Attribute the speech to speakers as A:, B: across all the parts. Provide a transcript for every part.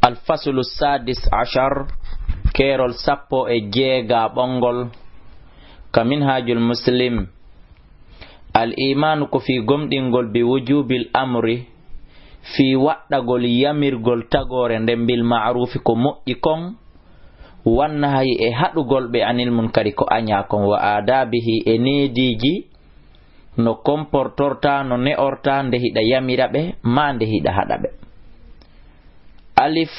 A: alfaslu sadis achar keerol sappo e jeega ɓongol ka minhajul muslim al imanu ko fi gomɗingol bi wujubil amri fi waɗɗagol yamirgol tagore nden bil marufi ko moƴƴi kon wanna hayi e haɗugol ɓe anilmum kadi ko añakon wa adabihi e nediji no comportorta no ne orta nde hiɗa yamira ɓe ma nde hiɗa haɗa ɓe alif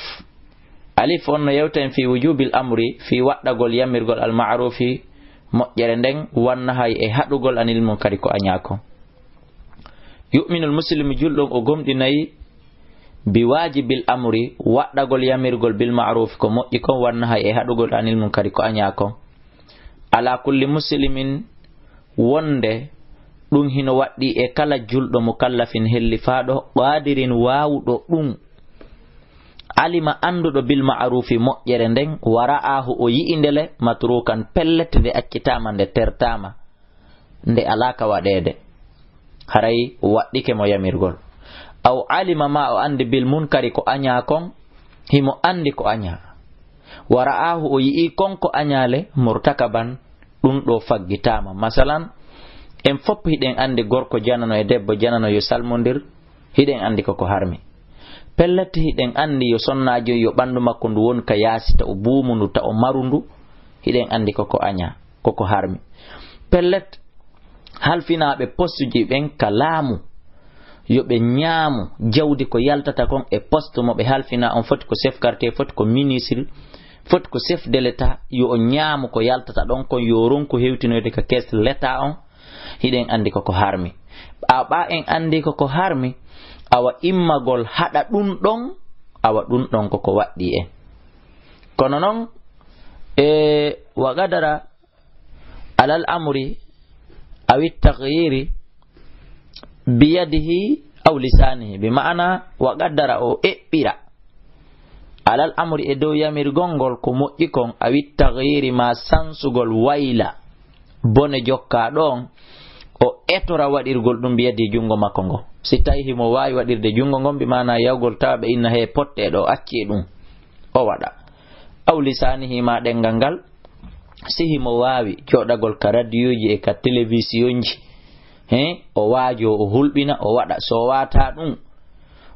A: alif on no yewten fi wujubi l amri fi waɗɗagol yammirgol al marufi moƴƴere nden wanna hay e haɗugol anil mum kadi ko a ñaako yuminul muslimu julɗon o gomɗi nayi bi waji bil amri waɗɗagol yamirgol bil marufi ko moƴƴi kon wanna hay e haɗugol anil mum kadi ko a ñaako ala kulli muslimin wonde ɗum hino waɗɗi e kala julɗo mo kallafin helli faa ɗo ɓaadirin waawuɗo ɗum alima annduɗo bil maarufi moƴƴere nden wara'ahu o yi'indele matrukan pellete nde accitama nde tertama nde alaka waɗede haray waɗɗike mo yamirgol aw alima ma o andi bil munkari ko aña kon himo andi ko aña wara'ahu o yi'i kon ko añale murtakaban ɗum ɗo faggitama masalan en fop hiɗen andi gorko janano e debbo janano yo salmodir hiɗen andi koko harmi pellati hiɗen anndi yo sonnaajo yo ɓanndu makko ndu woni ka yaasi ta o buumu ndu ta o maru ndu hiɗen anndi koko aña koko harmi pellet halfinaaɓe postuji ɓen ka laamu yo ɓe ñaamu jawdi ko yaltata kon e poste mo ɓe halfina on foti ko chef quartier foti ko ministre foti ko chef de l'état yo o ñaamu ko yaltata ɗon kon yo ronku hewtinoyde ka kees l'état on hiɗen anndi koko harmi ɓaawɓaa en anndi koko harmi awa imma gol hada dun dong awa dong ko ko waddi eh. e kono non e wagadara alal amri awi bi biyadihi aw lisanihi bi ma'ana wagadara o e pira alal amri e yamir gongol ko mo ikon awi taghyiri ma sansugol waila bone jokka dong, o etora dum bi yadi jungo makongo. si tawi mo wawi waɗirde junngo ngombi mana yawgol tawaɓe inna he potte ɗo acci e ɗum o waɗa aw lisanihima ɗengal ngal sihi mo wawi coɗagol ka radio ji e ka télévision ji he o waajo o hulɓina o waɗa so wata ɗum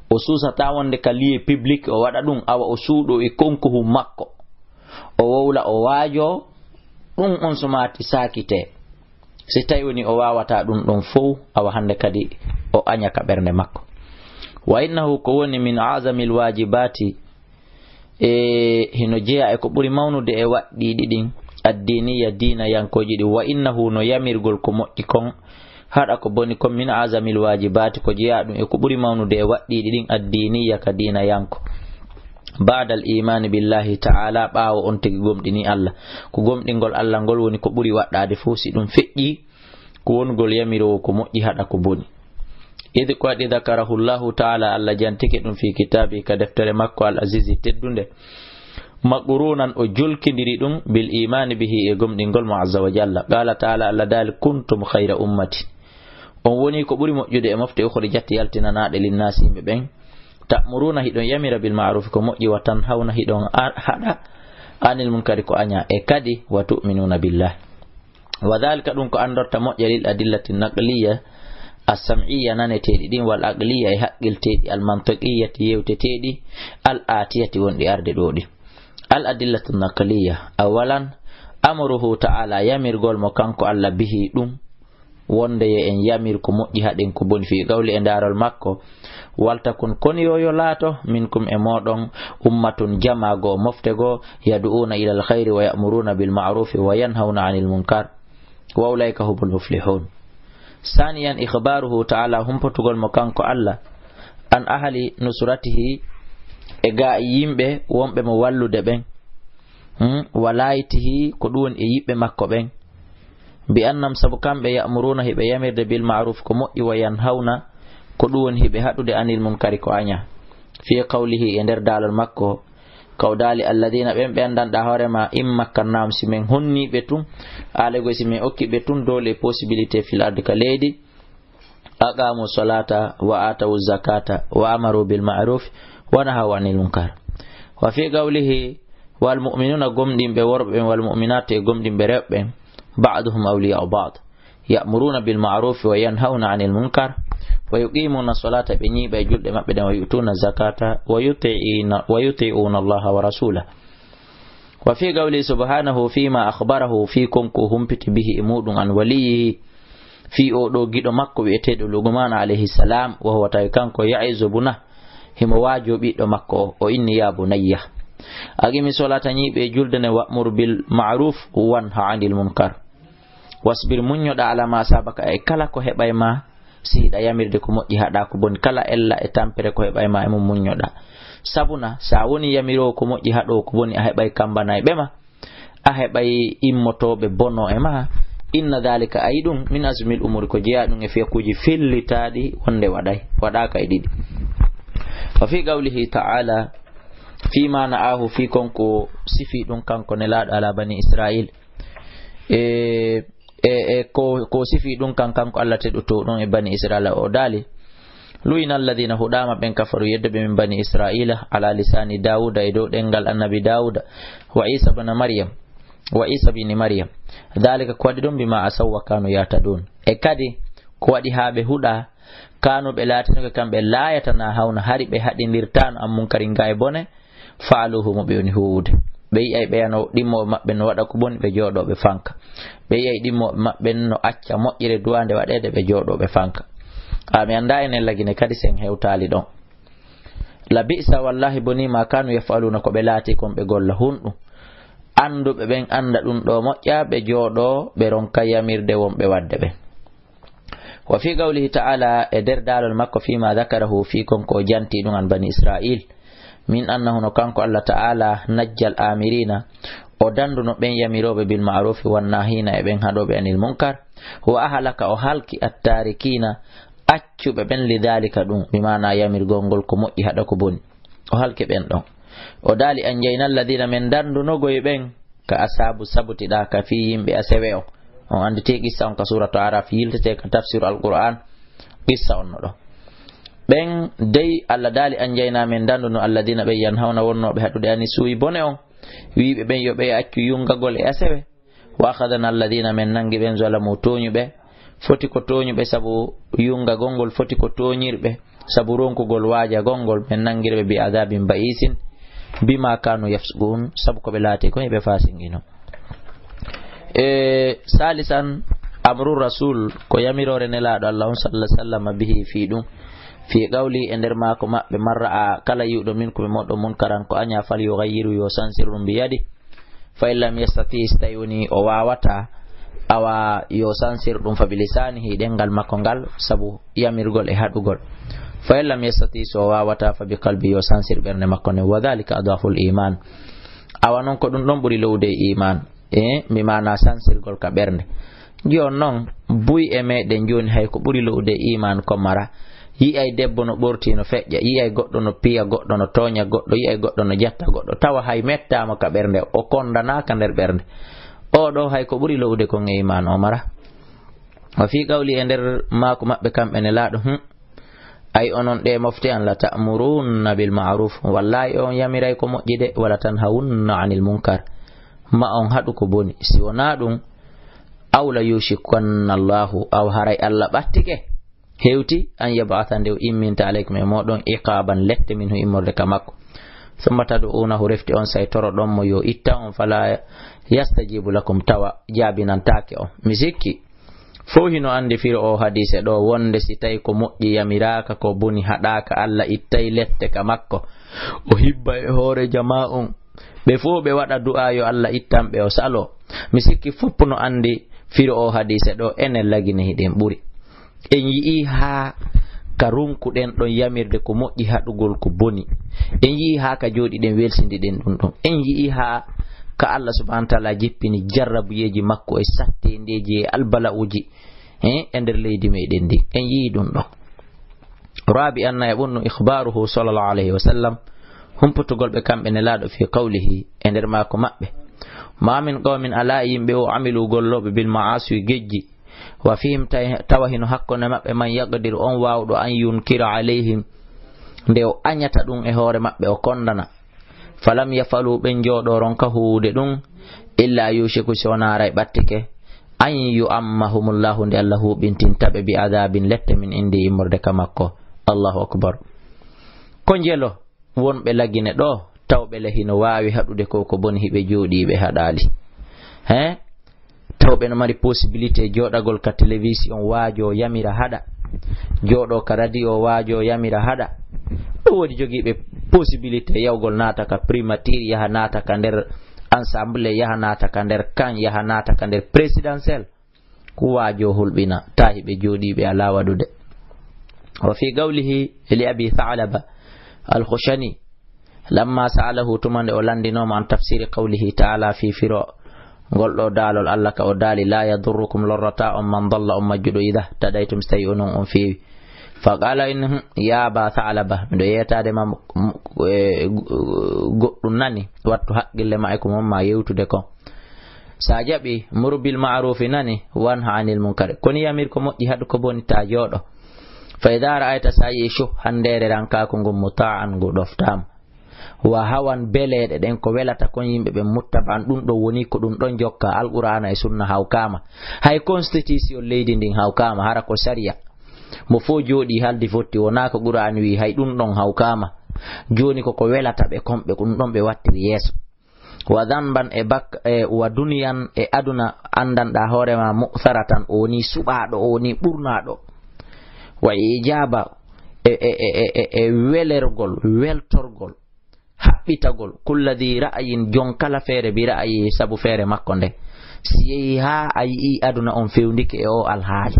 A: o susata wonde ka lie public o waɗa ɗum awa o suuɗo e konkuhu makko o wowla o waajo ɗum on somati sakite si tawi woni o wawata ɗum ɗon fo awa hande kadi o añaka ɓernde makko wa innahu ko woni min azami lwajibati e hino jeeya e ko ɓuri mawnude e waɗɗiɗi ɗin addiniya dina yankoji ɗi wa innahu no yamirgol ko moƴƴi kon haɗa ko boni kon min azami lwajibati ko jeeya ɗum e ko ɓuri mawnude e waɗɗiɗi ɗin addiniya ka dina yanko bada al imani billahi taala ɓaawo on tigi gomɗini allah ko gomɗingol allah ngol woni ko ɓuri waɗɗade fo si ɗum feƴƴi ko wongol yamirowo ko moƴƴi haɗa ko boni idi ko waɗi dakarahu llahu taala allah jantiki ɗum fi kitabi ka deftere makko al asisi teddunde maqrunan o jolkidiri ɗum bil imani bihi e gomɗingol mo azza wa jalla qala taala allah daali kuntum hayra ummati on woni ko ɓuri moƴƴude e mofte ukhrijat yaltinanaɗe linnasi yimɓe ɓen ta'muruna hiɗon yamira bil ma'ruf ko moƴƴi wa tan hawna hiɗon haɗa anil munkari ko aña e kadi wa tu'minuna billah wa dhalika ɗum ko andorta moƴƴa lil adillati naqliya السمعية نانتيدي دين والأقلية هاقلتيدي المنطقية يوتيدي الآتية واندي أرددودي الأدلة النقلية أولا أمره تعالى يامير قول مكانكو ألا به دوم واندي ين يامير كمؤجها دين كبون في قول اندار المكو والتكن كنيو يولاتو منكم امودون أمتن جماغو مفتغو يدعون إلى الخير ويأمرون بالمعروف وينهون عن المنكر وولايك هم المفلحون saniyan ikhbaruhu taala humpotugol mo kanko allah an ahali nusratihi e ga yimɓe wonɓe mo wallude ɓen hmm? walaytihi ko ɗum woni e yiɓɓe makko ɓen bi annam sabu kamɓe yamuruna hiɓe yamirde bil maruf ko moƴƴi wa yanhawna ko ɗum woni hiɓe haɗude anil munkari ko aña fi qawlihi e nder daalol makko kawdali alladina ɓen ɓe andanɗa hoorema in makkannam si min honniɓe tun alago si min okkiɓe tun dow les possibilité fil arde ka leydi aqamu solata wa atawu zakata wa amaru bilmaruf wa nahaw anil munkar wa fi qawlihi walmuminuna gomɗinɓe worɓe walmuminatu e gomɗinɓe rewɓe baduhum awliyau bad ya'muruna bilmarufi wa yanhawna anil munkar fa yuqimuna solata ɓe ñiiɓa e julɗe maɓɓe ɗen wa yutuna zakata wa yuti'una allaha wa rasula wa fi gawli subhanahu fima akhbarahu fi konko humpiti bihi e muɗum an waliyihi fi o ɗo giɗo makko wi'eteɗo lugman alayhi salam wahuwa tawi kanko yaizo buna himo wajo ɓiɗɗo makko o inni ya bunayya agimi solata ñiiɓe e julde nde wamour bil maruf wanha anil munkar wasbir muñoɗa alama sabaka e kala ko heɓay ma si ɗa yamirde ko moƴƴi haɗa ko boni kala ella e tampere ko heɓa e ma e mum muñoɗa sabuna sa woni yamirowo ko moƴƴi haɗo ko boni a heɓa kambana e ɓema a heɓay immotoɓe bono e ma inna dalika ayi ɗum min asmil umori ko jeeya ɗum e fiyakuji fillitaɗi wonde waɗay waɗaka e ɗiɗi o fi gawlihi taala fi mana ahu fi konko sifi ɗum kanko nelaɗo ala bani israil e eh, e e ko ko sifi ɗum kan kanko allah teɗoto ɗon e bani israila o daali luyina alladina huɗama ɓen kafaru yeddoɓe min bani israila ala lisani dawuda e dow ɗengal annabi dawuda wa isa bana mariyam wa isa bini mariyam dalika ko waɗi ɗum bima asawwa kano yata ɗon e kadi ko waɗi ha ɓe huɗa kano ɓe latinoke kamɓe layatana hawna haari ɓe haɗidirtano ammunkari nga e bone faaluhumo ɓe woni huwude ɓe yiyay ɓeyano ɗimmoɓe maɓɓe no waɗa ko boni ɓe jooɗoɓe fanka ɓe yiyay ɗimmoɓe maɓɓe no acca moƴƴire duwande waɗede ɓe jooɗoɓe fanka ami annda enen lagine kadi sen hewtali ɗon la bisa wallahi bonima kanu yafaluna ko ɓe laati kon ɓe golla hunɗum anduɓe ɓen anda ɗum ɗo moƴƴa ɓe jooɗo ɓe ronka yamirde wonɓe wadde ɓen wa fi gawlihi taala e nder daalol makko fima dakarahu fi konko janti ɗum an bani israil min annahu no kanko allah taala najjal amirina o danduno ɓen yamiroɓe bilmarufi wannahina e ɓen haɗoɓe anil munkar wa ahlaka o halki attarikina accuɓe ɓen lidalika ɗum bimana yamirgol ngol ko moƴƴi haɗa ko boni o halki ɓen ɗon o daali an jeyna alladina min dandunogoye ɓen ka asabu sabutiɗa ka fi yimɓe asewe o on anditi qissa on ka surato araf yiltete ka tafsiru alquran qissa on no ɗon ɓen dey allah daali an jeynamin dandu no allah dina ɓey yan hawna wonnoɓe haɗude ani suuyi bone on wiɓe ɓen yo ɓey accu yungagol e aseɓe wa hadana allah dina men nangui ɓen zalamu toñuɓe foti ko toñuɓe saabu yungagol ngol foti ko toñirɓe saabu ronkugol waaja golngol ɓen nanguirɓe bi adabin baisin bima kanu yafsugun saabu koɓe laati ko eɓe fasinguino e salisan amrou rasul ko yamirore nelaɗo allah on sallah sallam bihi fi ɗum fi qawli e nder maako maɓɓe marra a kala yiwɗo min ko ɓe moɗɗo munkaran ko aña fal yo gayyiru yo sansir ɗum biyadi fa in lam yestati so tawi woni o wawata awa yo sansir ɗum fabilisani hi ɗenngal makko ngal saabu yamirgol e haɗugol fa in lam yestati so wawata fa bi kalbi yo sansir ɓernde makko nde wa dalika adafu l iman awa noon ko ɗum ɗon ɓuri lowde e iman e mi mana sansirgol ka ɓernde jon noon buy e meɗen joni hay ko ɓuri lowde iman ko mara yiyay debbo no ɓorti no feƴƴa yiyay goɗɗo no piya goɗɗo no tooña goɗɗo yiyay goɗɗo no jatta goɗɗo tawa hay mettama ka ɓernde o kondanaka nder ɓernde oɗo hay ko ɓuri lowde ko geyman omara o fi gawli e nder maako maɓɓe kamɓe ne laaɗo hum ay onon ɗe mofte an la tamuruna bil maruf wallayi on yamiray ko moƴƴi de wala tan hawunna anil munkar ma on haɗu ko boni si wona ɗum awla yushikanna allahu aw haray allah ɓattike hewti an yabata nde o imminta alaykum e moɗon iqaban lette min hu immorde ka makko summa tadu unahu refti on say toro ɗon mo yo itta on fala yastajibu lakum tawa jaabinantake on mi sikki fof hino anndi firo o hadise ɗo wonde si tawi ko moƴƴi yamiraka ko boni haɗaka allah ittayi lette ka makko o hibba e hoore jama on ɓe fof ɓe waɗa du'a yo allah ittanɓe o salo mi sikki foppno anndi firo o hadise ɗo enen lagine hiɗin ɓuri en yi'i ha ka runkuɗen ɗon yamirde ko moƴƴi haɗugol ko boni en yi'i ha ka jooɗiɗen welsindiɗen ɗum ɗon en yi'i ha ka allah subahanau taala jippini jarrabuyeji makko e sattendeji e albala uji e e nder leydi meɗen ndi en yii ɗum ɗon raabi anna e ɓunno ihbaruhu sal llahu alayhi wa sallam humputugolɓe kamɓe ne laaɗo fi kawlihi e nder maako maɓɓe ma min qawmin alaa yimɓe o amilu golloɓe bilmaasui gejji wa fihim tawa hino hakkunde maɓɓe man yagdiru on wawɗo an yunkira alayhim nde o añata ɗum e hoore maɓɓe o kondana falam yafalu ɓen jooɗoron ka huwde ɗum illa yushiku so naara e ɓattike an yu'ammahum llahu nde allah huɓintintaɓe bi adabin lette min indi immorde ka makko allahu acbar ko jelo wonɓe lagine ɗo tawɓe lehino wawi haɗude ko ko boni hiɓe jooɗiɓe haɗali hein tawɓe no mari possibilité jooɗagol ka télévision waajo yamira haɗa jooɗo ka radio waajo yamira haɗa ɗo woodi jogiiɓe possibilité yawgol naata ka primatire yaha naata ka nder ensemble yaha naata ka nder kan yaha naata ka nder présidentiel ko waajo hulɓina ta hiɓe jooɗiiɓe alaa waɗude wa fi gawlihi li abi thalaba alhushani lamma saalahu tumande o lanndinooma an tafsiri qawlihi taala fi firo قل لو دالو اللك أو دالي لا يضركم لرتاء من ضل أم مجدو إذا تديتم سيئون أم فيه فقال إنه يا با ثعلبة من دو يتاد ما قلناني واتو حق اللي معكم هم ما يوتو ديكم ساجبي مر بالمعروف ناني وانها عن المنكر كوني أميركم مؤجهد كبوني تاجوتو فإذا رأيت سايشو هندير رانكاكم مطاعن قدفتام wa hawan beleɗe ɗen ko welata kon yimɓe ɓe muttaban ɗum ɗo woni ko ɗum ɗon jokka alqurana e sunna hawkama hay constitution leydi ndin hawkama hara ko saria mo fo jooɗi haldi fotti wona ko qurani wi hay ɗum ɗon hawkama joni koko welata ɓe komɓe ko ɗum ɗon ɓe wattiri yeeso wa damban e bak e wa duniyan e aduna andanɗa hoorema mutara tan o woni suɓaɗo o woni ɓurnaɗo wa ijaba e e, e e e e welergol weltorgol haɓɓitagol kulladi ra'yin jonkala feere bi ra'yi sabu feere makko nde si yehi haa a yi'i aduna on fewndike e o alhaali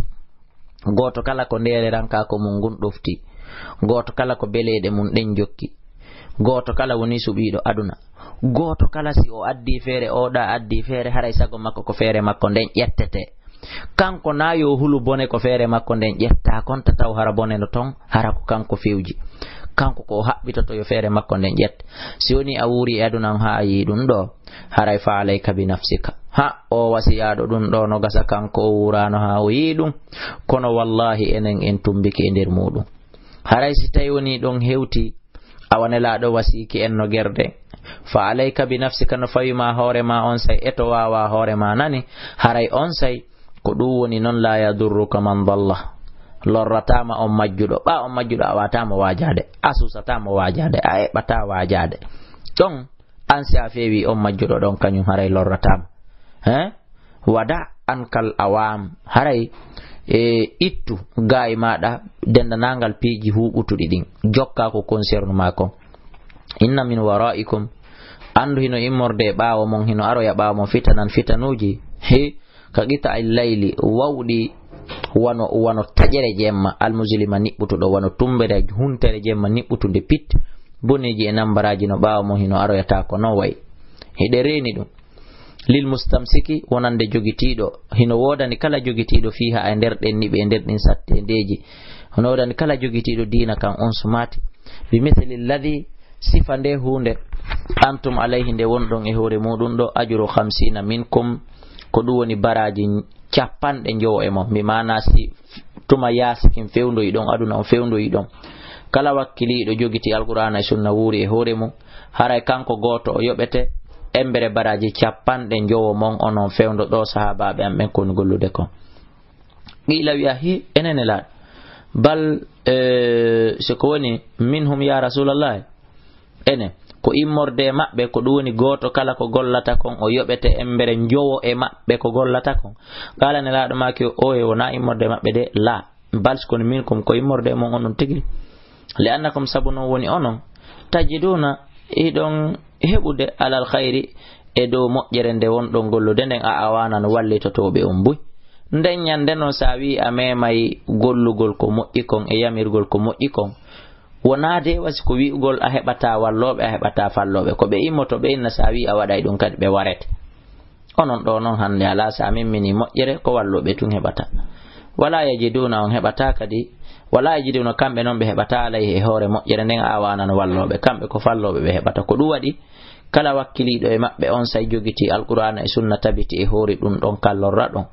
A: gooto kala ko ndeere ran kaako mum ngun ɗofti gooto kala ko beleeɗe mum ɗen jokki gooto kala woni suɓiiɗo aduna gooto kala si o addi feere o ɗa addi feere haray sago makko ko feere makko nden ƴettete kanko naa yo hulu bone ko feere makko nden ƴetta kon ta taw hara bone no toon hara ko kanko fewji kanko ko haɓɓitoto yo feere makko nden ƴette si woni a wuuri e adunan haa yi ɗum ɗo haray faalay kabi nafsika ha o wasiyaɗo ɗum ɗo no gasa kanko o wurano haa o yi ɗum kono wallahi enen en tumbiki e nder muɗum haray si tawi woni ɗon hewti awanelaɗo wasiki en no gerde fa alay kabi nafsika no fawima hoorema on say eto wawa hoorema nani haray on say ko ɗum woni noon la yadurruka man dallah lorratama on majjuɗo ba on majjuɗo a watama wajade a susatama wajade a bata wajade ɗon ansa si a fewi on majjuɗo ɗon kañum haray lorratama he wada ankal awam haray e ittu denda maɗa piji piiji huɓutuɗi ɗin jokka ko concerne ma kon inna min waraikum andu hino imorde, e ɓawo mon hino aroya ɓawo mon fitanan fitanuji he kagita qita e layli wano wano taƴere jemma almusilima niɓɓutuɗo wano tumbere huntere jemma niɓɓutude pit boneji e nambaraji no ɓawa mo hino aroyata ko no wayi heɗe reni ɗum lilmustamsiki wonande jogitiɗo hino wodani kala jogitiɗo fiha e nder ɗenniɓe e nder ɗin sattedeji hono wodani kala jogitiɗo dina kan on sumati bi mithli lladi sifa nde hunde antum alayhi nde wonɗon e hoore muɗum ɗo ajuru hamsina minkum ko ɗum woni baraji capanɗe jowo e mon mi mana si tuma yaasi kin fewdoyi ɗon aduna on fewdoyi ɗon kala wakkiliɗo jogiti alqurana e sunna wuuri e hoore mum hara e kanko goto o yoɓete embere baraji capanɗe jowo mon onon fewdo ɗo sahabaɓe an ɓen koni gollude kon qila wiya hi enene laaɗo bal e, eh, soko woni min hum ya rasulallahi ene ko immorde e maɓɓe ko ɗum woni gooto kala ko gollata kon o yoɓete embere njowo e maɓɓe ko gollata kon kalani laaɗo maki o e wona immorde e maɓɓe de la bals koni min kom ko immorde e mon onon tigi le anna kom sabu noon woni onon tajiduna iɗon heɓude alal hayri e dow moƴƴere nde wonɗon gollude nden a awanan wallitotoɓe on buy nden ñande noon sa wi a memayi gollugol ko moƴƴi kon e yamirgol ko moƴƴi kon wonaa de wasi ko wi'gol a heɓata walloɓe a heɓata falloɓe ko ɓe immoto ɓe inna so a wi a waɗay ɗum kadi ɓe warete onon ɗo noon hannde alaa so amin mini moƴƴere ko walloɓe tun heɓata wala yajiduna on heɓata kadi wala yajiduna kamɓe noon ɓe heɓata alay e hoore moƴƴere nden awanan walloɓe kamɓe ko falloɓe ɓe heɓata ko ɗum waɗi kala wakkiliɗo e maɓɓe on sa jogiti alqur'ana e sunna tabiti e hoori ɗum ɗon kallorra ɗon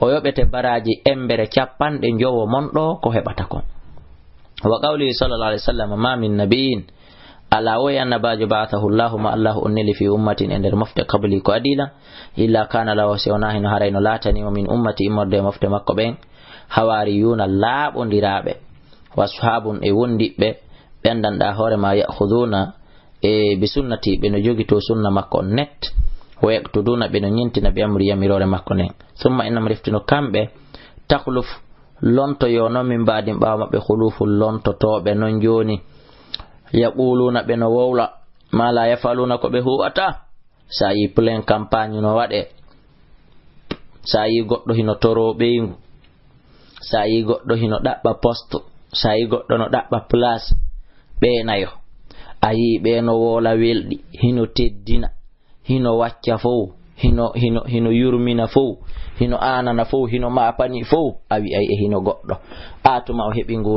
A: o yoɓete baraji embere capanɗe jowo mon ɗo ko heɓata kon wa qawlihi sallallah alih w sallam ma min nabiin ala woyi annabajo baathahu llahuma allahu unnili fi ummatin e nder mofte kabli ko adila illa kana lawo sewna hino harayno laatanima min ummati immorde e mofte makko ɓen hawari yuna laaɓodiraɓe wa sahabun e wondiɓɓe ɓendanɗa hoorema yahuduna e bi sunnati ɓeno jogi to sunna makko net wa yaktuduna ɓeno ñintina be amru yamirore makko nden thumma enam reftino kamɓe tahluf lontoyo noon min mbaadin ɓaawa maɓɓe huluful lontotooɓe noon jooni yaquluna ɓe no wowla mala yafaluna ko ɓe huwata so yi plain campagne no waɗe so yi goɗɗo hino toro ɓeyngu so yi goɗɗo hino ɗaɓɓa poste so yi goɗɗo no ɗaɓɓa place ɓeenayo a yi ɓe no wola welɗi hino teddina hino wacca fow hino hino hino yurmina fow hino anana fow hino mapani fow awi ay e hino goddo atuma o hebi ngu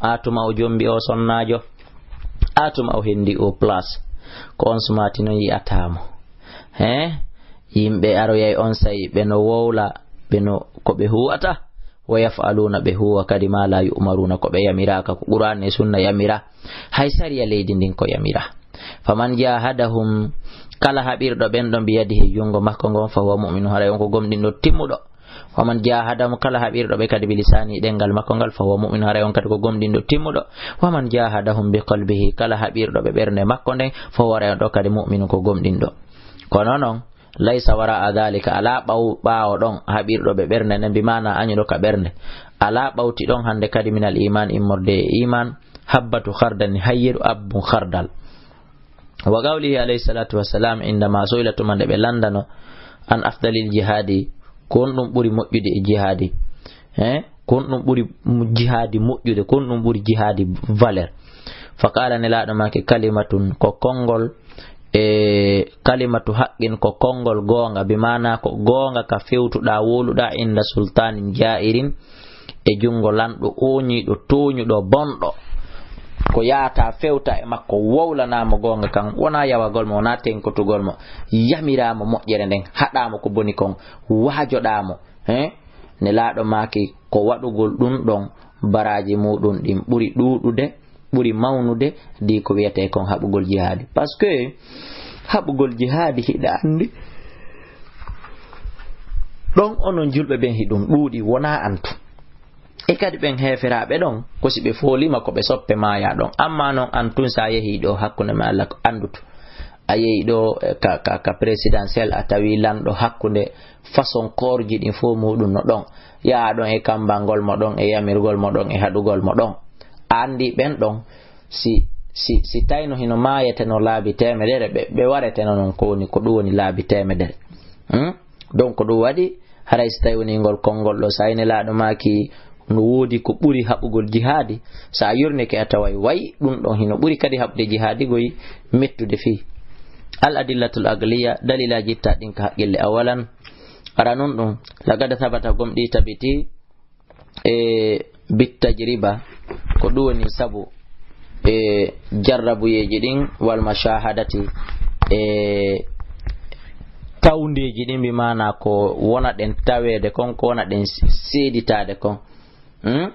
A: atuma o jombi o sonnaajo atuma o hendi o plus ko no sumati noon yi'atamo he yimɓe aroyay on sayi be no wowla be no ko be huwata wa yaf'aluna ɓe huwa kadi ma la yu'maruna ko be yamira ka qur'an e sunna yamira hay sariya leedi ndin ko yamira faman jahadahum kala haɓirɗo ɓen ɗo mbiyadi he junngo makko ngon fawo mumin hara on ko gomɗin ɗo timmuɗo homan jeya hadamu kala haɓirɗo ɓe kadi bilisani ɗengal makko ngal fawo mumin hara on kadi ko gomɗin ɗo timmuɗo homan jeya hadahum bi kolbihi kala haɓirɗo ɓe ɓernde makko nden fo wara on ɗo kadi mumin ko gomɗin ɗo kono noon laysa wara a dalika ala ɓaw ɓawo ɗon haɓirɗo ɓe ɓernde nde mbimana añuɗo ka ɓernde ala ɓawti ɗon hannde kadi minal iman immorde e iman habbatu hardani hayyiru abbu hardal wa qawlihi alayhi salatu wasalam indama soyla toma nde ɓe landano an afdalil jihadi ko on ɗum ɓuri moƴƴude e jihadi e eh? ko on ɗum ɓuri jihadi moƴƴude ko on ɗum ɓuri jihadi valeur fa qala nelaɗo make kalimatun ko konngol e kalimatu haqqin ko konngol goonga bi mana ko goonga ka fewtuɗa woluɗa inda sultanin ja'irin e junngo lanɗo oñiɗo toñuɗo bonɗo ko yaata fewta e makko wowlanamo gonga kan wona yawagol mo wona tenkotugol mo yamiramo moƴƴere nden haɗamo ko boni kon wajoɗamo e ne laaɗo maki ko waɗugol ɗum ɗon baraji muɗum ɗin ɓuri ɗuɗude ɓuri mawnude di ko wiyete kon haɓugol jihaadi par ce que haɓugol jihaadi hiɗa andi ɗon onon julɓe ɓen hiɗum ɗuuɗi wona antu e kadi ɓen heeferaaɓe ɗon ko si ɓe foolima ko ɓe soppe maaya ɗon amma noon an tun so a yehii ɗo hakkunde ma allah ko anndutu a yehi ɗo e, ka présidentiel a tawii lanɗo hakkunde façon korji ɗin fof muɗum no ɗon yaha ɗon e kambangol mo ɗon e yamirgol mo ɗon e haɗugol mo ɗon a anndi ɓen ɗon si si si tayno hino maayeteno laabi temedere ɓe ɓe wareteno noon ko woni ko ɗum woni laabi temedere donc hmm? ɗum waɗi haray si tawi woningol konngol ɗo sa yinelaaɗo maaki no woodi ko ɓuri haɓugol jihaadi so a yurneke a tawa wayi ɗum ɗon hino ɓuri kadi haɓde jihaadi goyi mettude fii al adillatul agliya dalilaji itta ɗin ka haqqille awalan ara noon ɗum lagada sabata gomɗi tabiti e bitajriba ko ɗum woni sabu e jarrabuyeji ɗin wal mashahadati e tawdeji ɗin mbi mana ko wona ɗen taweede kon ko wona ɗen seeditaade kon Hmm?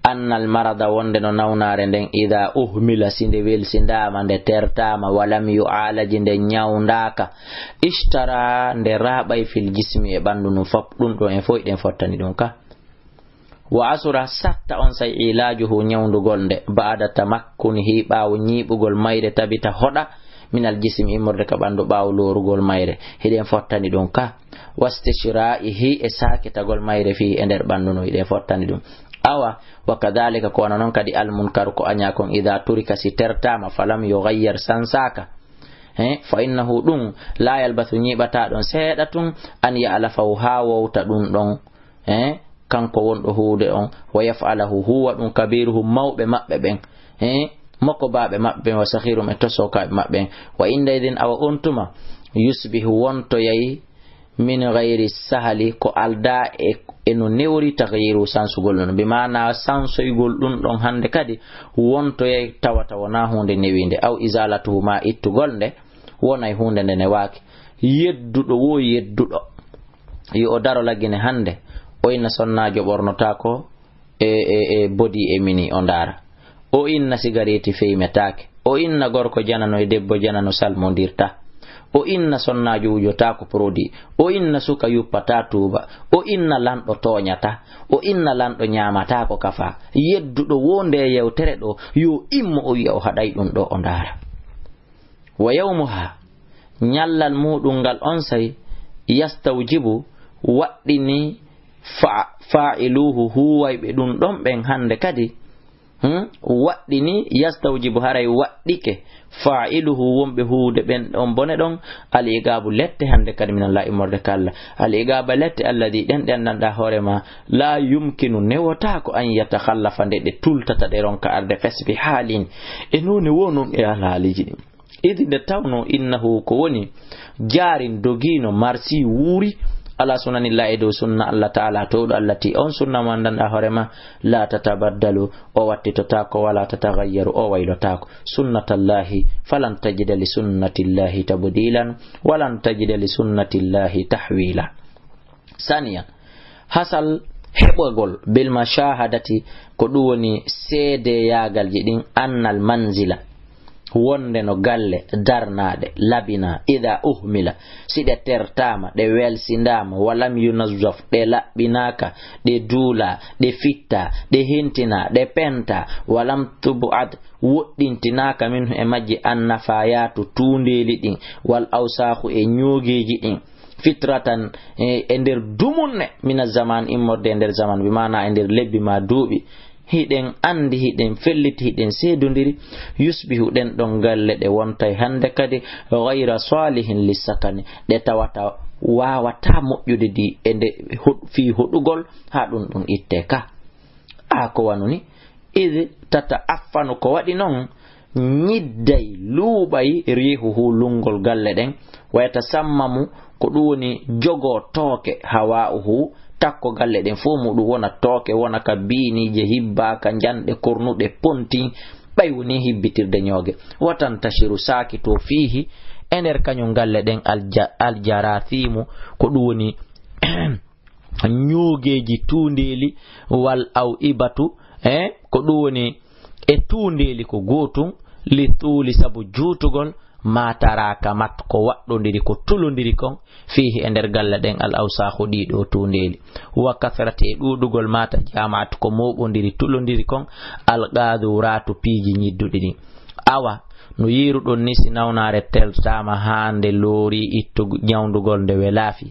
A: annal marada wonde no nawnare nden ida uhmila si nde welsindama nde tertama walam yualaji nde ñawdaka istara nde raɓay fil jismi e ɓandu num fop ɗum ɗo en foof iɗen fottani ɗum ka wa asura satta on say ilaju hu ñawdugol nde baada tamakkun hi ɓawo ñiɓugol mayre tabita hoɗa minal jismi immorde ka ɓandu ɓawo lorugol mayre hiɗen fottani ɗum ka واستشرائه إساك تقول ما يرفي اندر بندنو إذا فرطان دون أو وكذلك كون ننك دي المنكر كأنياكم إذا تريك سترتام فلم يغير سنساك فإنه دون لا يلبث نيبتا دون سيدة أن يألف هاو تدون دون كان كون دون دون ويفعله هو دون كبير هم موء بمأببين moko babe mabbe wa sakhirum e tosoka mabbe wa inda idin aw untuma yusbihu wonto yayi min gayri sahali ko alda e eno newori tahyiru sansugol non bi mana sansoygol ɗum ɗon hannde kadi wontoyey tawata wona hunde newinde aw isalatuhu ma ittugol nde wonay hunde nde ne waake yedduɗo wo yedduɗo yo o daro lagine hannde o inna sonnajo ɓornotako ee e, boɗi e mini o ndaara o inna sigareti feymetake o inna gorko janano e debbo janano salmodirta o inna sonnajuujotaa ko produit o inna suka yuppataa tuuba o inna lanɗo tooñata o inna lanɗo ñaamataa ko kafa yedduɗo wonde yewtere ɗo yo immo o wiya o haɗay ɗum ɗo o ndaara wa yawmu ha ñallal muɗum ngal on say yastawjibu waɗɗini fa fa'iluhu huwayɓe ɗum ɗon ɓen hannde kadi Hmm? waɗɗi ni yastawjibu haray waɗɗike failuhu wonɓe huude ɓen on bone ɗon aligabu lette hande kadi minan la imorde kalla aligaba lette alladi ɗen ɗe annanɗa hoorema la yumkinu newota ko an yatahallafa nde ɗe tultata ɗe ronka arde fesfi haalin e none wonon e alhaaliji ɗi idi nde tawno innahu ko woni jaarin dogino marsi wuuri ala sunanillahi dow sunna allah taala towɗo allah ti on sunna mandanɗa hoorema la tatabaddalu o wattitotako wala tatagayyaru o waylotako sunnatallahi falan tajida li sunnatillahi tabdilan walan tajida li sunnatillahi tahwila saniyan hasal heɓogol bilmashahadati ko ɗum woni seedeyagal je ɗin annal manzila wonde no galle darnaɗe labina ida uhmila si ɗe tertama ɗe welsindama walam yunazaf ɗe laɓɓinaka ɗe duula ɗe fitta ɗe hintina ɗe penta walam tubuad woɗɗintinaka minhu e majji annafayatu tundeli ɗin wal ausahu e ñoogeji ɗin fitratan eh, e nder dumunne mina zaman immorde e nder zaman bi mana e nder lebbi ma duuɓi hiɗen anndi hiɗen felliti hiɗen seedondiri yusbihu ɗen ɗon galle ɗe wonta hannde kadi gayra salihin lissakane ɗe tawata waawata moƴƴude di e nde fi hoɗugol haa ɗum ɗum ittee ka a ko wanu ni id tata affanu ko waɗi noon ñidday luuɓay riihu hu lunngol galle ɗen wayata samma mu ko ɗum woni jogoo tooke hawaa u hu takko galle ɗen fuu muɗum wona tooke wona ka biinije hibba ka janɗe kornuɗe ponti ɓay woni hibbitirde ñooge watan tashiru saaki to fiihi e nder kañum galle ɗen aljarathimu ko ɗum woni ñoogeeji tuundeeli wal aw ibatu e ko ɗum woni e tuundeeli ko gootum li tuuli sabu juutugol mataraka mat ko waɗɗodiri ko tulodiri kon fihi e nder galle ɗen al ausahu ɗiɗo tundeli wa kasrate ɗuɗugol mata jamatu ko moɓodiri tulodiri kon alqadu ratu piiji ñidduɗi ɗi awa no yiruɗon ni si nawnare teltama hande loori ittu ñawdugol nde welaafi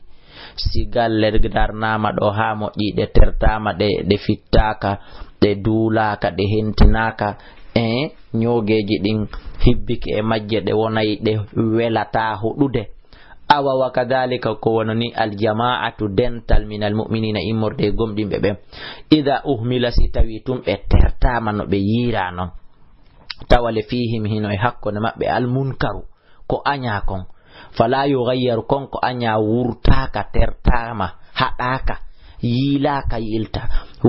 A: si galle darnama ɗo ha moƴƴiɗe tertama ɗe ɗe fittaka ɗe duulaka ɗe hentinaka en ñoogeeji ɗin hibbiki e majje ɗe wonayi ɗe welataa huɗude awa wa kadalika ko wono ni aljamaatu dental min almuminina immorde e gomɗinɓe ɓen ida uhmila si tawi tun ɓe tertaama no ɓe yiira noon tawa le fihim hino e hakkunde maɓɓe almunkaru ko añaa kon fala yugayyaru kon ko añaa wurtaaka tertaama haɗaaka yiilaaka yilta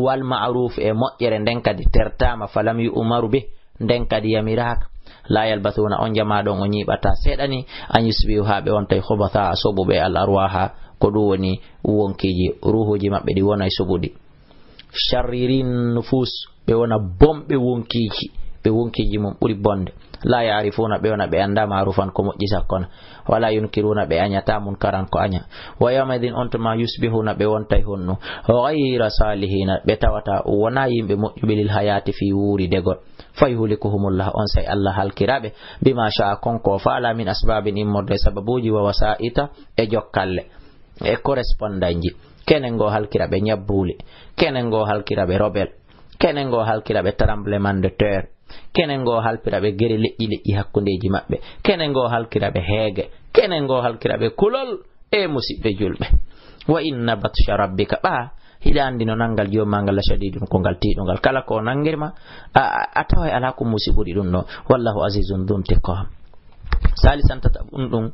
A: walmaaruf e moƴƴere nden kadi tertaama falam yu umaru be nden kadi yamiraka la yalbathuna on jama o ñiɓata seeɗani an yusbihu ha ɓe wonta hobata hobatha soɓuɓe al arwaha ko ɗum woni wonkiji ruhuji maɓɓe ɗi wona e soɓuɗi sharririn nufus ɓe wona bomɓe wonkiji ɓe wonkiji mum ɓuri bonde la yarifuna ɓe wona ɓe annda marufan ko moƴƴi sakkona wala yunkiruna ɓe añata mun karan ko aña wa yamadin on tuma yusbihuna ɓe wonta honnu gayra salihina ɓe tawata wona yimɓe moƴƴuɓelil hayati fi wuuri degol fayuhlikuhumullah on say allah halkiraɓe bima sha'a konko fala min asbabin immorde sababuji wa wasa'ita e jokkalle e correspondant ji kenen ngo halkiraɓe ñabbuuli kenen ngo halkiraɓe robel kenen ngo halkiraɓe tremblement de terre kenen ngo halkiraɓe gere leƴƴi leƴƴi hakkundeji maɓɓe kenen ngo halkiraɓe heege kenen ngo halkiraɓe kulol e musidɓe julɓe wa inna batsha rabbika ɓa hiɗa andi no yo mangal la shadidun ko ngal tiiɗungal kala ko nangirma a ala ko musiburi dun no wallahu azizun dun tiqam salisan tata ɗum dun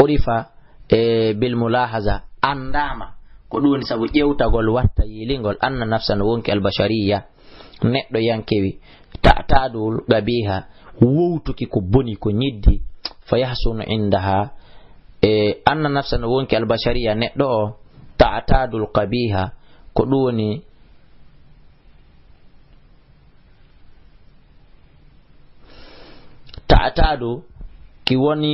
A: urifa e mulahaza andama ko dun sabu sabu ƴewtagol watta yilingol anna nafsan wonki bashariya neɗɗo yankewi tadul gabiha wowtuki ko boni ko nyiddi fa yahsunu indaha e anna nafsan wonki bashariya neɗɗo o ta'tadul qabiha ko ɗum woni ta'ataaɗo ki woni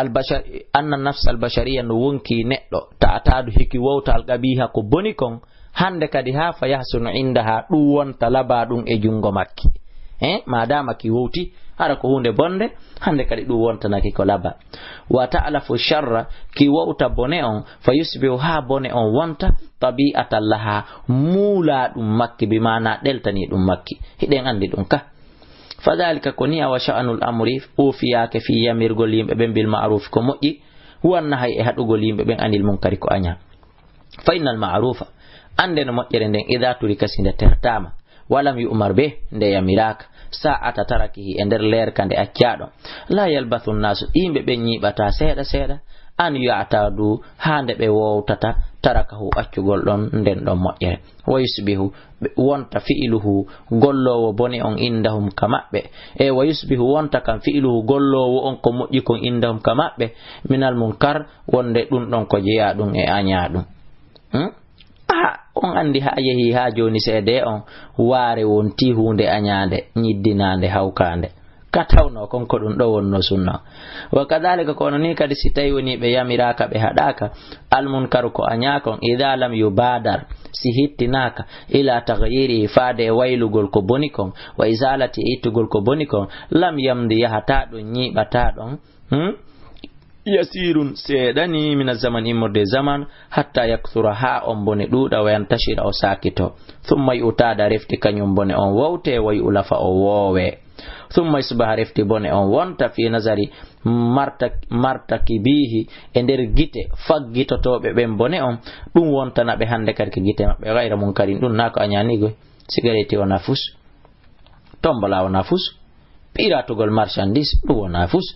A: albasar anna nafs albasaria no wonki neɗɗo ta'ataaɗo hiki wowta alqabiha ko boni kon hannde kadi haa fa yahsunu indaha ɗum wonta laba ɗum e junngo makki e madama ki wowti hara ko hunde bonde hande kadi ɗum wontanaki ko laba wa talafu sharra ki wowta bone on fa yusbihu ha bone on wonta tabi'atallaha muula ɗum makki bimana ɗeltani ɗum makki hiɗen andi ɗum ka fa dalika ko niya wa sha'anul amri ufiyake fi yamirgol yimɓe ɓen bil maruf ko moƴƴi wanna hay e haɗugol yimɓe ɓen anil munkari ko aña fa innal marufa ande no moƴƴere nden ida turi kasi nde tertama walam yumar be nde yamiraka sa'ata tarakihi e nder lerka nde accaɗo la yalbathu nnasu ɗimɓe ɓe ñiɓata seeɗa seeɗa an yatadu haa nde ɓe wowtata tarakahu accugol ɗon nden ɗon moƴƴere wayusbihu wonta fi'iluhu gollowo bone on indahum ka maɓɓe e wayusbihu wonta kam fi'iluhu gollowo on ko moƴƴi kon indahum ka maɓɓe minal mum kar wonde ɗum ɗon ko jeya ɗum e añaɗum hmm? a on anndi haa yehi haa jooni seede on waare wonti huunde añaande ñiddinaande hawkaande ka tawno kon ko ɗum ɗo wonno sunna wa kadalika kono ni kadi si tawi woni ɓe yamiraaka ɓe haɗaaka almunkaru ko añaakon ida lam yubadar si hittinaaka ila tahyirihi faade e waylugol ko boni kon wa isalati e ittugol ko boni kon lam yamdi yahataa ɗum ñiiɓataa ɗon hmm? yasirun seeɗani mina zaman immorde zaman hatta yakthura haa on bone ɗuuɗa wayan tashira o sakito thumma yi utaada refti kañum bone on wowte wayi ulafa o woowe thumma subaha refti bone on wonta fi nasari martakibihi e nder gite faggitotoɓe ɓen bone on ɗum wontana ɓe hannde kadi ke gite maɓɓe gayra mum kadi ɗum naa ko a ñanigoy sigareti wona fus tombola wona fus piratugol marchandise ɗum wona fus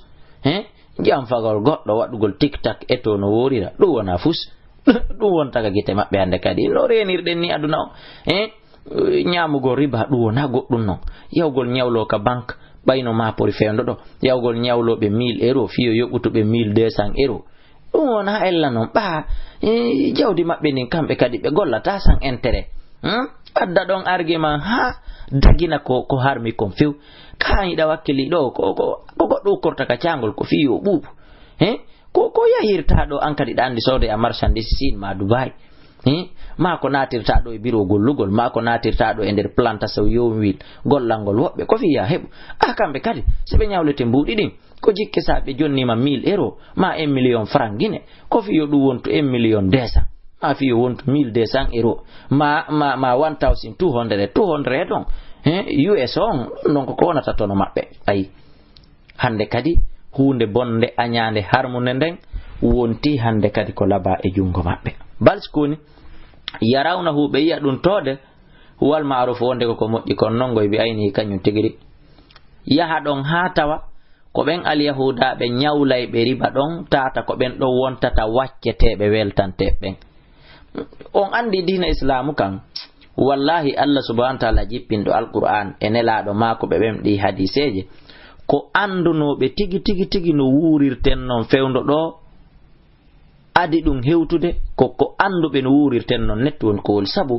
A: hein eh? jamfagol goɗɗo waɗugol tic tac e to no worira ɗum wona fus ɗum wontaga gite maɓɓe hannde kadi no renirɗen ni aduna o e ñamugol riba ɗum wona goɗɗum noon yawgol ñawlo ka banque ɓayno mapori fewdo ɗo yawgol ñawloɓe mille euro fiyo yoɓɓutuɓe mille deux cent euro ɗum wona ella noon ɓa e, jawdi maɓɓe ndin kamɓe kadi ɓe gollata sans intérêt hmm? adda ɗon argument ha huh? dagina ko ko harmi kon few kani da wakili do ko ko ko do korta ka changol ko fiyo bub he eh? ko ko ya yirta do ankadi dandi sode a marchandise sin ma dubai he eh? ma ko natirta do e biro gollugol ma ko natirta do e der planta saw yowwil gollangol wobbe ko fiya heb a kambe kadi se be nyawlete mbudi din ko jikke sabe jonni ma 1000 euro ma 1 million franc guine ko fiyo du wonto 1 million 200 a ah, fi wonto mille deux cent euro ma ma ma one thousand two hundred two hundred on e us on donc ko wonata tono maɓɓe ayi hannde kadi hunde bonde añade harmude nden wonti hannde kadi ko laba e junngo maɓɓe balskoni yarawna huɓe yiya ɗum toode wal maarufu wonde koko moƴƴi kon noon ngoy mbiyayni kañum tigiri yaha ɗon haa tawa ko ɓen alyahudaɓe ñawlayɓe riba ɗon tata ko ɓen ɗon wontata wacceteɓe weltanteɓe ɓen on anndi diina islamu kan wallahi allah subahanau taala jippinɗo alqur'an e nelaaɗo maako ɓe ɓemɗi hadiseeje ko anndunooɓe tigi tigi tigi no wuurirten noon fewndo ɗo adi ɗum hewtude koko annduɓe no wuurirten noon netto woni ko woli sabu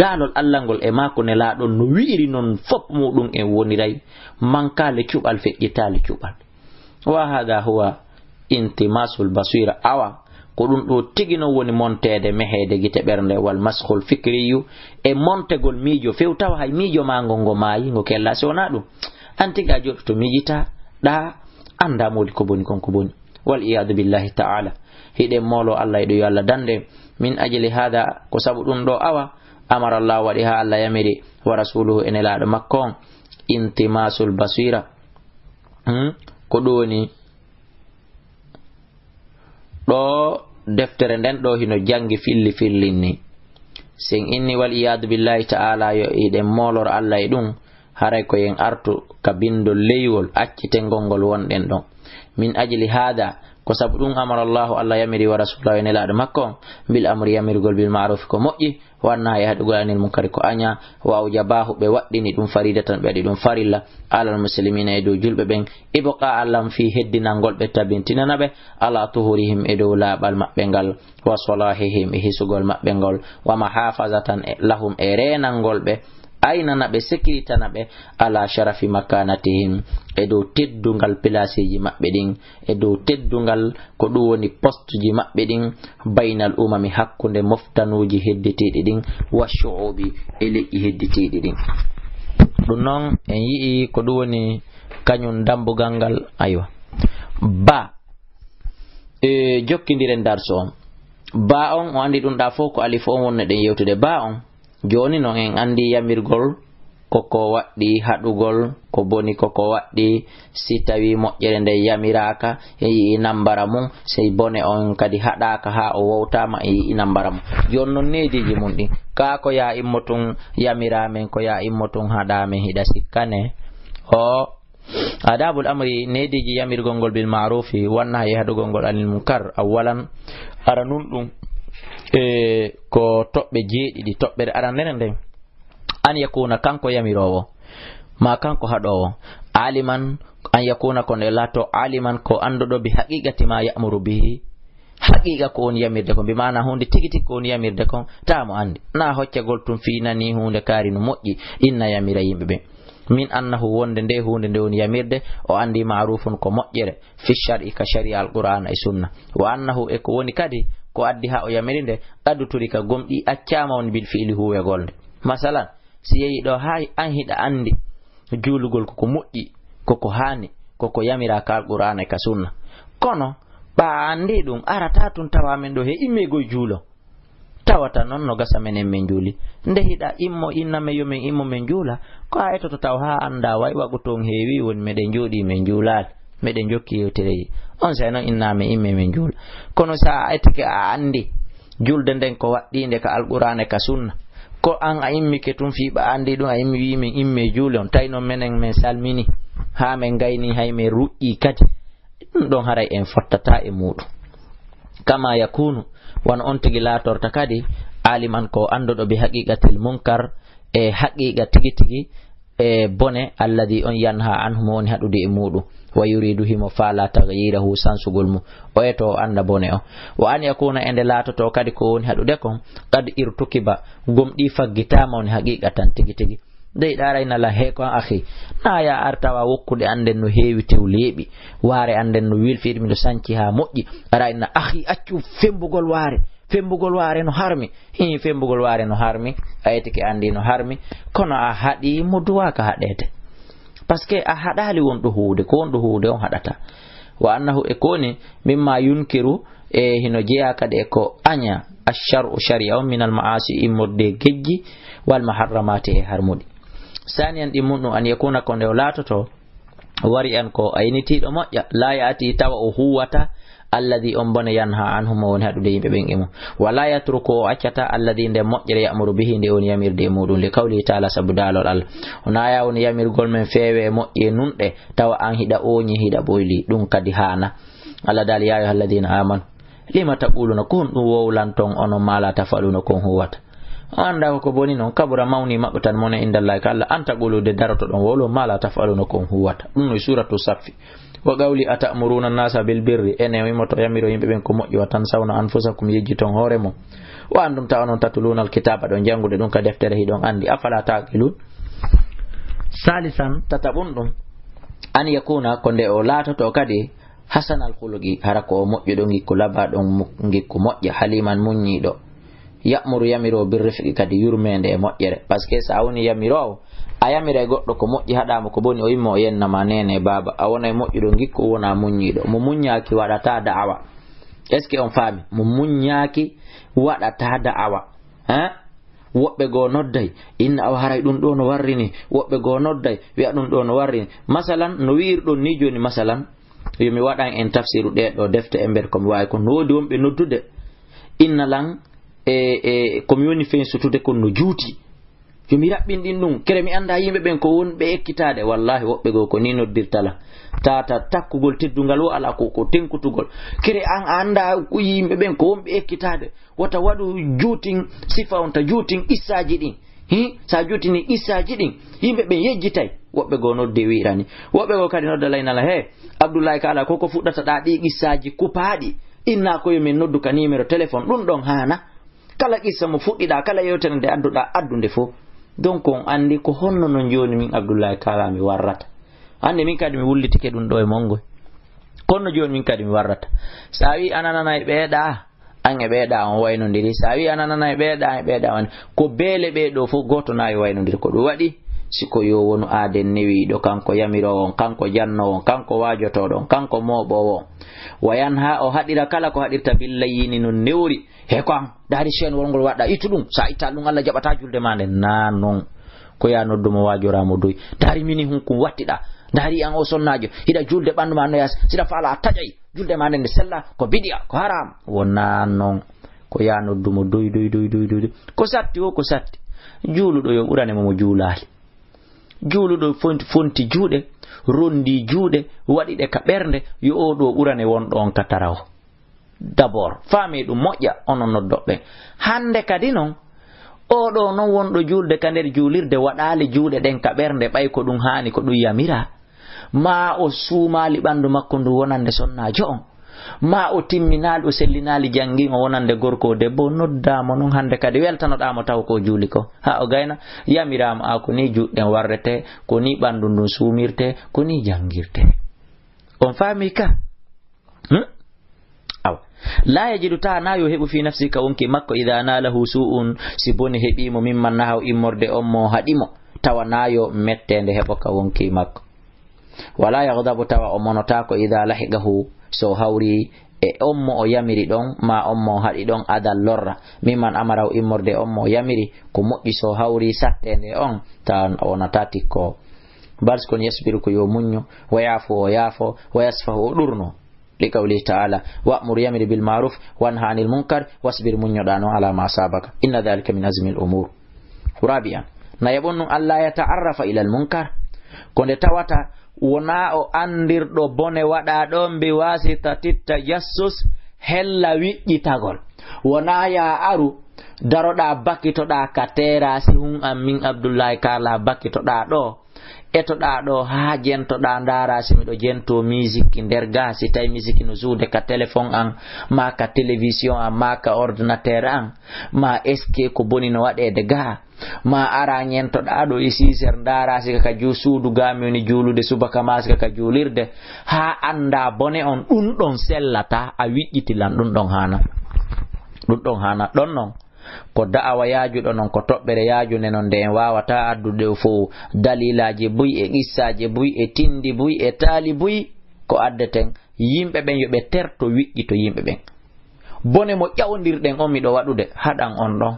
A: daalol allah ngol e maako nelaaɗo no wi'iri noon fof muɗum en woniray mankaale cuɓal feƴƴitaali cuɓal wa haga howa intimasul basira awa ko ɗum ɗo tigino woni montede mehede gite ɓernde wal maskol fikriyu e montegol miijo few tawa hay miijo mago ngo maayi ngo kella si wona ɗum antiga joɗo to miijita ɗa anda moli ko boni konko boni wal iyadu billahi taala hiɗe molo allah eɗo yo allah dande min ajili hada ko sabu ɗum ɗo awa amara llah waɗi ha allah yamiri wa rasuluhu ene laaɗo makko on intimasul basira hmm? ko ɗum woni ɗo deftere nden ɗo hino janngi filli fillin ni sin inni wal iyadu billahi taala yo iɗen molor allah e ɗum haray koyen artu ka bindol leywol accitengol ngol wonɗen ɗon min ajili haada ko sabu ɗum amarallahu llahu allah yamiri wa rasulahu en elaɗo makko bil amri yamirgol bil maruf ko moƴƴi wanna e haɗugol anil munkari ko aña waw jabahu ɓe waɗɗini ɗum farida tan ɓe waɗi ɗum farilla alal muslimina e dow julɓe ɓen iboqa allahn fi heddinalngol ɓe tabintinana ɓe ala tuhurihim e dow laaɓal maɓɓe ngal wa solahihim e hisugol maɓɓe ngol wa mahafasatan lahum e renalngol ɓe aynana ɓe sikiritana ɓe ala sharafi makanatihim e dow teddungal placeji maɓɓe ɗin e dow teddungal ko ɗum woni postji maɓɓe ɗin baynal umami hakkunde moftanuji hedditiɗi ɗin wa shuubi e leƴƴi hedditiɗi ɗin ɗum noon en yi'i ko ɗum woni kañum dambugal ngal aywa ba e jokkidiren darso on ba on o anndi ɗum ɗa fof ko alifa on wonno ɗen yewtude ba on joni non en andi gol koko di haɗugol ko boni koko waɗɗi si tawi mo jerende yamiraka e inambara nambara mum sey bone on kadi hadaka ha o ma e inambara mum joni nediji mum di ka ko ya immotun yamira yamiramen ko ya immotun hada haɗamen hida sikkane o adabul amri nediji yamir gongol bil marufi wanna e haɗugol gongol anil munkar awalan aranun dum e ko toɓɓe jeeɗiɗi toɓɓere aran nene nden an yakuna kanko yamirowo ma kanko haɗowo aliman an yakuna ko nde laato aliman ko anduɗo bi haqiqati ma yamuru bihi haqiqa ko woni yamirde kon mbimana hunde tigi tigi ko woni yamirde kon tamo andi na hoccagol tum finani hunde kaari no moƴƴi inna yamira yimɓe ɓe min annahu wonde nde hunde nde woni yamirde o andi marufun ko moƴƴere fi shari ka shari al qur'an e sunna wa annahu eko woni kadi ko addi ha o yamiri nde ka gomɗi accama on bil fiili huwegol nde masalan si yehi ɗo ha an hiɗa andi juulugol koko moƴƴi koko haani koko yamira ka e ka sunna kono ɓa andi ɗum arata tun tawa men ɗo he immego juulo tawata noon no gasa menen min juuli nde hiɗa immo inname yomin immo min juula ko ha etoto taw ha anda way wagu ton heewi woni meɗen jooɗi min juulali miɗen jokki yewtereji on sey noon innami imme min juula kono sa etike a anndi julde nden ko waɗɗinde ko alqurane ka sunna ko an a immi ke tun fiiɓa anndi ɗum a immi wimin imme juule on tawi noon minen min salmini haa min ngayni hay min ruƴƴi kadi ɗum ɗon haray en fottata e muɗum kama yakunu wona on tigi latorta kadi aliman ko annduɗo be haqiqatel munkar e haqiqa tigi tigi e bone alladi on yan ha an humowoni haɗude e muɗum wa yuridu himo fa la tahyirahu sansugol mum oye to o annda bone o wa an yakuna e nde laatoto kadi ko woni haɗude kon kad irtukiba gom ɗi faggitama woni haqiqa tan tigi tigi dey ɗaraynala he kon ahi naya artawa wokkude annden no heewi tew leeɓi waare annden no wilfirmi ndo sañci ha moƴƴi arayna ahi accu fembugol waare fembugol waare no harmi hii fembugol waare no harmi ayeyti ke anndi no harmi kono a haɗi mo duwaka haɗeede par ce que a haɗali wonɗo huunde ko wonɗo huunde on haɗata wa annahu e koni mimma yunkiru e hino jeeya kadi e ko aña acharu sharia on min al maasi immorde gejji wal maharramati e harmuɗi saniyan ɗimmunɗum an yakuna ko nde o laatoto wari an ko aynitiɗo moƴƴa la yaati tawa o huwata alladi on bone yanha anhum mo woni haɗude yimɓe ɓen e mum wala yatruku o accata alladi nde moƴƴere yamoru bihi nde woni yamirde e muɗum nde kawli taala sabu daalol allah ona yawni yamirgol men feewe e moƴƴi nunɗe tawa an hiɗa oñi hiɗa ɓoyli ɗum kadi haana allah daali yayo halladina amanu lima taɓuluna kohon ɗum wowlanton onon mala tafaluna kon huwata anda koko boni noon kabura mawni maɓɓe tan mona indallahi ka allah anta ɓolude daroto ɗon wolo mala tafalu no kon huwata ɗum no e suratu safi wa gawli atamuruna nasa bil birri ene wimoto yamiro yimɓe ɓen ko moƴƴiwa tan sawna anfusakum yejji ton hoore mum wa andum ta onon tatulunal kitaba ɗon jangude ɗum ka deftere hiɗon andi afala taqilun salisan tataɓun ɗum an yakuna ko nde o laatoto kadi hasanal kulgi hara ko o moƴƴuɗo gikku laba ɗon gikku moƴƴa haliman muñiɗo ya'muru yamiro birrifqi kadi yurmede e moƴƴere par ce que so a woni yamirowo a yamira e goɗɗo ko moƴƴi haɗama ko boni o yimma o yennama nene baaba a wona e moƴƴuɗo gikku wona muññiɗo mo muññaki waɗata da'awa est ce que on faami mo muññaki waɗata da'awa hein woɓɓe goo nodday inna awa haray ɗum ɗo no warrini woɓɓe goo nodday wiya ɗum ɗo no warrini masalan no wiirɗon ni joni masalan yomi waɗan en tafsiru ɗeɗo defte e nder komi wawi ko no wodi noddude inna lan e e komi woni feen sotude kon no juuti yomi raɓɓin ɗin ɗum kere mi annda yimɓe ɓen ko won ɓe ekkitaade wallahi woɓɓe goo ko ni noddirtala tata takkugol teddungal o ala ko ko tenkutugol kere an a annda yimɓe ɓen ko won ɓe ekkitaade wata waɗu juutin sifa on ta juutin issaaji ɗin hi so a juutini issaaji ɗin yimɓe ɓen yejjitay woɓɓe goo nodde wirani woɓɓe goo kadi nodda laynala he abdoullahi ka ala ko ko fuɗɗata ɗa ɗi issaaji kupaaɗi inna koyemin noddu ka numéro téléphone ɗum ɗon haana kala qissa mo fuɗɗiɗa kala yewtere nde annduɗa addunde fof donc on anndi ko honno no jooni min abdoullahi taala mi warrata annde min kadi mi wullitike ɗum ɗo e mongoy konno jooni min kadi mi warrata so a wi ananana e ɓeeɗa an e ɓeeɗa on waynodiri so a wi ananana e ɓeeɗa e ɓeeɗa wani ko beele ɓeeɗo fof gooto nawi waynodiri ko ɗum waɗi siko yo wonu aaden newiɗo kanko yamirowo on kanko jannowo on kanko waajotoɗo on kanko mooɓowo on wayan ha o haɗira kala ko haɗirta billayini noon newri heko an daari chaine wolngol waɗɗa ittu ɗum sa itta ɗum allah jaɓata julde ma nde na noon ko ya noddu mo wajoramo doyi daari mini hunkum wattiɗa daari an o sonnajo hiɗa julde ɓanduma no yas siɗa faala a taƴay julde ma nde nde sella ko biɗiya ko haram wona noon ko ya noddumo doyi doyi doyi doyi doyi ko satti o ko satti juuluɗo yo ɓuranemomo juulali juuluɗo fonti juuɗe rondi juuɗe waɗi ɗe ka ɓernde yo o ɗo ɓurane wonɗo on ka tarawo d' abord faami ɗum moƴƴa onon noddoɓɓe hannde kadi noon oɗo noon wonɗo juulde ka nder juulirde waɗaali juuɗe ɗen ka ɓernde ɓay ko ɗum haani ko ɗum yamira ma o suumaali ɓanndu makko ndu wonande sonnaajo on ma o timminaali o sellinaali janngi mo wonande gorko o debbo noddaamo noon hannde kadi weltanoɗaamo taw ko juuli ko ha o gayna yamiraamo a ko ni juɗɗen warrete ko ni ɓanndu ndun suumirte ko ni janngirte on faami ka hm? awa laayaji ɗu taa naa yo heɓu fii nafsi ka wonki makko ida naalahu su'un si boni heɓiimo mimman naha o immorde on mo haɗimo tawa naa yo mettende heɓo ka wonki makko wala yahdabu tawa o monotaako ida lahiqahu so hauri e ommo o yamiri don ma ommo hadi don ada adal lorra mimman amaraw immorde on yamiri ko moddi so hauri satte on tan o wonata tikko bars kon yesbiru ko yo muño wo yaafo o yaafo wo yasfahu o ɗurno لقوله تعالى وأمر يمر بالمعروف وانهى عن المنكر واصبر من يدانو على ما سابق إن ذلك من أزم الأمور رابعا نيبون أن لا يتعرف إلى المنكر كون توتا wona o andirɗo bone waɗa ɗon mbi wasita titta jassus hella wiƴƴitagol wona ya aru daroɗa bakkitoɗa ka terasi hun am min abdoullahi kala bakkitoɗa ɗo etoɗa ɗo ha jentoɗa ndara so do jento musique nder ga si tawi musique no suude ka téléphone an ma ka télévision an ma ka ordinateur an ma eske ko boni no de ga ma ara ñentoɗa ɗo isi siser ndara sika ka ju suudu gamini juulude subaka ma sika ka de ha anda bone on undong selata sellata a wiƴƴitilan ɗum ɗon hana hana non ko da'awa yaajuɗo noon ko toɓɓere yaajunde noon nde en waawata addude o fof dalilaaji buy e qissaaji buy e tindi buy e taali buy ko addeten yimɓe ɓen yo ɓe terto wiƴƴi to yimɓe ɓen bone mo ƴawndirɗen on miɗo waɗude haɗan on ɗon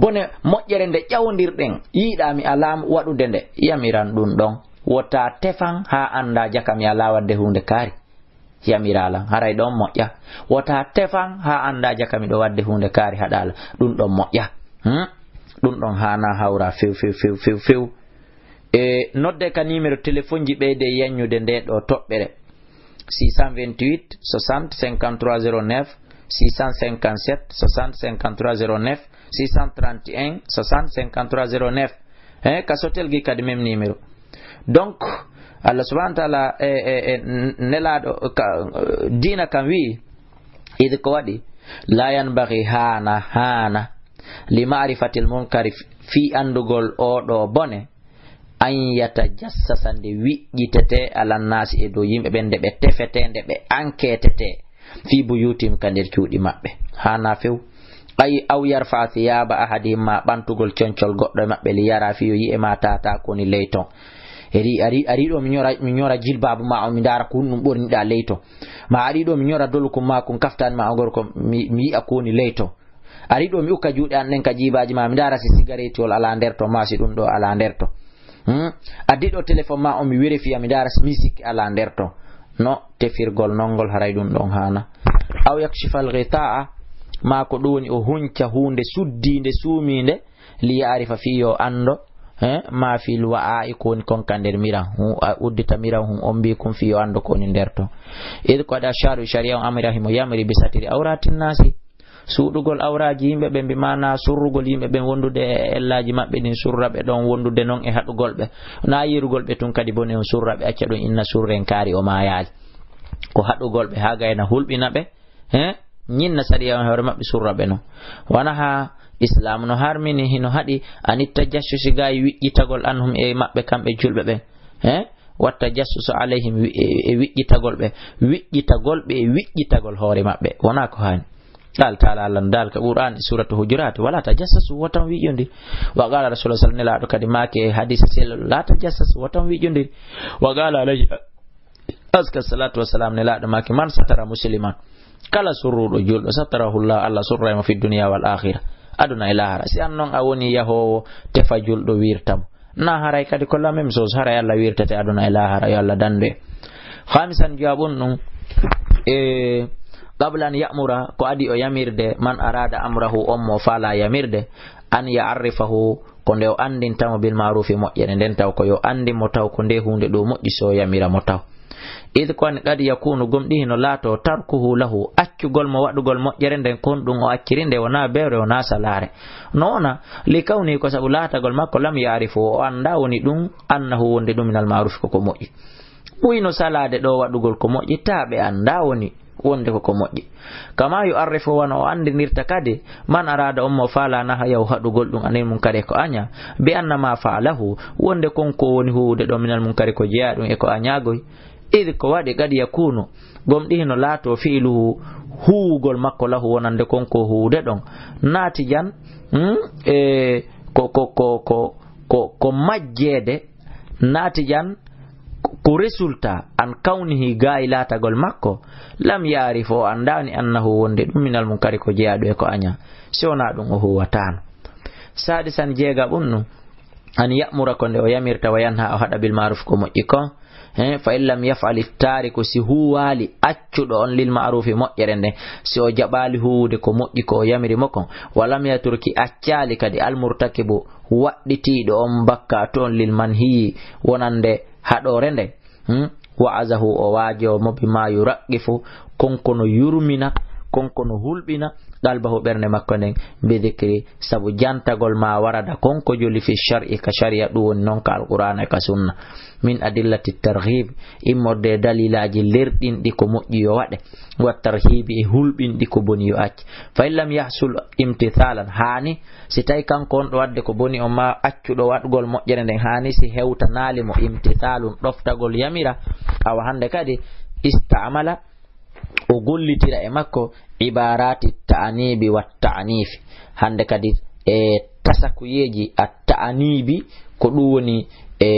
A: bone moƴƴere nde ƴawndirɗen yiiɗaami alaamu waɗude nde yamiran ɗum ɗon wotaa tefan haa annda jakami alaa waɗde huunde kaari yamiraala haray ɗon moƴƴa wota tefan haa annda jaka miɗo waɗde hunde kaari haɗaala ɗum ɗon moƴƴa hmm? ɗum ɗon haana hawra few few few few few e nodde ka numéro téléphone ji ɓeyde yañude nde ɗo toɓɓere 628 63 09 657 63 09 631 60 53 09 e ka sotel gi kadi même numéro donc allah subahana wa taala e eh, eh, eh, nelaaɗo ka, diina kam wii id ko waɗi la yanbagi haana haana li marifati lmunkari fi anndugol oɗo bone an yatajassasa nde wiƴƴitete alannasi e dow yimɓe ɓe nde ɓe tefete nde ɓe enquetete fi buyutim ka nder cuuɗi maɓɓe haana few ayi aw yarfa siyaba ahadihim ma ɓantugol coñcol goɗɗo e maɓɓe li yara fi yo yi e ma tata koni leyton eri ari ari ɗo mi ñora mi ñora jilbabu ma o mi ndara ko hunɗum ɓorniɗa leyto ma ari ɗo mi ñora dolukum ma kom kaftan ma o gorko mi yiya kowoni leyto ari ɗo mi ukka juuɗe an ɗen ka jibaji ma mi ndara si cigarette ol ala nder to masi ɗum ɗo ala nder to hmm? addi ɗo téléphone ma o mi wérifia mi ndara si musique ala nder to no tefirgol nonngol haray ɗum ɗon hana aw yakchifal hitaa ma ko ɗo woni o hunca hunde suddide suumide li yarifa fi yo anndo eh ma fil wa'a'i ko woni konka nder mira uddita mira hum on mbi kum fi yo anndu ko woni nder to id ko waɗa charu caria o amirahi mo yamri bi satiri awratin nasi suuɗugol awraji yimɓe ɓe mbimana surrugol yimɓe ɓen wondude e ellaji maɓɓe ɗin surra ɓe ɗon wondude noon e haɗugol ɓe na yirugol ɓe tun kadi boni on surra ɓe acca ɗum inna surren kaari o mayaji ko haɗugol ɓe ha gayna hulɓina ɓe e ñinna sariya hoore maɓɓe surra ɓe noon wona ha islam no harmini hino haɗi anitta jassusi gaayi wiƴƴitagol an hum e maɓɓe kamɓe julɓe ɓen e watta jassuso alayhim e wiƴƴitagol ɓe wiƴƴitagol ɓe e wiƴƴitagol hoore maɓɓe wona ko haani qal taala allah no dal ka qur'an e suratu hujurat wala ta jassasu wotan wiƴƴondiri wa qala rasulah sallam ni laaɗo kadi maake e hadise sello laata jassasu wotan wiƴƴondiri wa qala alayhi aska salatu wassalam ni laaɗo maake man satara musliman kala surruɗo julɗo satarahullah allah surra e mo fi duniya wal ahira aduna e lahara si an noon a woni yahowo tefa julɗo wirtamo na haray kadi ko lamem sos haray allah wirtete aduna e lahara yo allah dandu e hamisan jowaɓon ɗum e qablan yamura ko adi o yamirde man arada amrahu ommo fala yamirde an ya arrifahu ko nde o andintamo bilmarufi moƴƴere nden taw ko yo andimo taw ko nde hunde ɗo moƴƴi so yamiramo taw id kon kadi yakunu gum ɗihino laato tarkuhu lahu accugol mo waɗugol moƴƴere nden kon ɗum o acciri nde wona bewre wona salare noona li kawni ko sabu laatagol makko lam yarifu o annda woni ɗum annahu wonde ɗuminal maruf koko moƴƴi ɓuyno salade ɗo waɗugol ko moƴƴi ta ɓe annda woni wonde koko moƴƴi kama yo arrifo wona o andinirta kadi man arada on mo falanaha yahu haɗugol ɗum anen munkari ko aña bi annama faalahu wonde konko woni huwude ɗo minal munkari ko jeeya ɗum e ko añagoy iri ko waɗi gadi yakunu gomɗi hino laato fiiluhu huugol makko lahu wonande konko huude ɗon naati jan e ko ko ko ko ko ko majjeede naati jan ko résultat an kawnihi gaayi laatagol makko lam yaari fo anndaani annahu wonde ɗum minal mum kadi ko jeyaɗo e ko aña si wona ɗum o huwataano saadi san jeega ɓum nu an yamura ko nde o yamirta wa yan ha o haɗa bilmaruf ko moƴƴi kon fa in lam yafal ittariku si huwali accuɗo on lilmarufi moƴƴere nden si o jaɓali huwude ko moƴƴi ko o yamiri makon walam yaturki accali kadi almurtakibu waɗɗitiɗo on bakka to on lilman hiyi wonande haɗore nden hmm? wa'azahu o waajo mobi mayu raqqi fo konkono yurmina konkono hulɓina dal bahu ɓernde makko nden be dicri sabu jantagol ma warada konko joli fi shar'i ka sharia ɗum woni ka alqur'ana ka sunna min adillati tarhib immorde dalilaji lerɗinɗi ko moƴƴi yo waɗe wa tarhibi e hulɓinɗi ko boni yo acci fa in yahsul imtithalan hani si tawi kanko on ɗo wadde ko boni on ma accuɗo waɗgol moƴƴere nden hani si hewtanalimo imtithalum doftagol yamira awa hande kadi istamala o gollitira e makko ibarati ta'anibi wa ta'anifi hande kadi e tasakuyeji a ta'anibi ko ɗum woni e